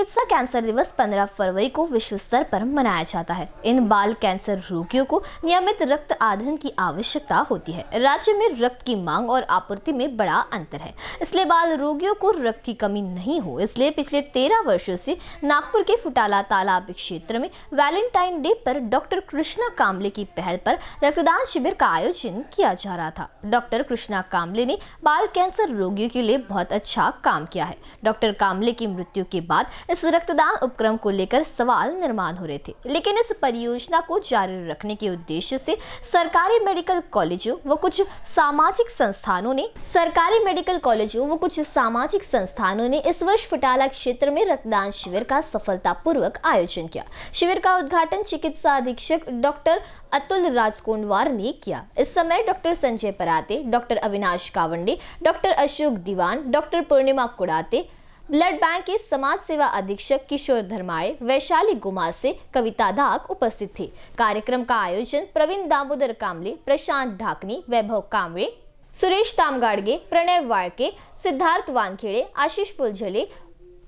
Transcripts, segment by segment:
चिकित्सा कैंसर दिवस 15 फरवरी को विश्व स्तर पर मनाया जाता है इन बाल कैंसर रोगियों को नियमित रक्त आधन की आवश्यकता होती है राज्य में रक्त की मांग और आपूर्ति में बड़ा अंतर है इसलिए बाल रोगियों को रक्त की कमी नहीं हो इसलिए पिछले तेरह वर्षो से नागपुर के फुटाला तालाब क्षेत्र में वैलेंटाइन डे पर डॉक्टर कृष्णा कामले की पहल पर रक्तदान शिविर का आयोजन किया जा रहा था डॉक्टर कृष्णा कामले ने बाल कैंसर रोगियों के लिए बहुत अच्छा काम किया है डॉक्टर कामले की मृत्यु के बाद इस रक्तदान उपक्रम को लेकर सवाल निर्माण हो रहे थे लेकिन इस परियोजना को जारी रखने के उद्देश्य से सरकारी मेडिकल कॉलेजों व कुछ सामाजिक संस्थानों ने सरकारी मेडिकल कॉलेजों व कुछ सामाजिक संस्थानों ने इस वर्ष फटाला क्षेत्र में रक्तदान शिविर का सफलतापूर्वक आयोजन किया शिविर का उद्घाटन चिकित्सा अधीक्षक डॉक्टर अतुल राजकोंडवार ने किया इस समय doctor Sanjay Parate doctor Avinash Kawande doctor Ashok Diwan doctor Purnima Kudate blood bank के समाज सेवा अधीक्षक किशोर धर्माए वैशाली गुमा से कविता धाक उपस्थित थे कार्यक्रम का आयोजन प्रवीण दामोदर कामले प्रशांत ढाकनी वैभव कामरे सुरेश तामगाडगे प्रणय वाड़के सिद्धार्थ वानखेड़े आशीष फुलझले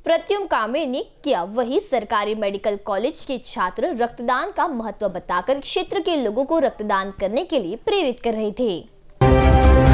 प्रत्युम कामरे ने किया वही सरकारी मेडिकल कॉलेज के छात्र रक्तदान का महत्व बताकर क्षेत्र के लोगों को रक्तदान करने के लिए प्रेरित कर रहे थे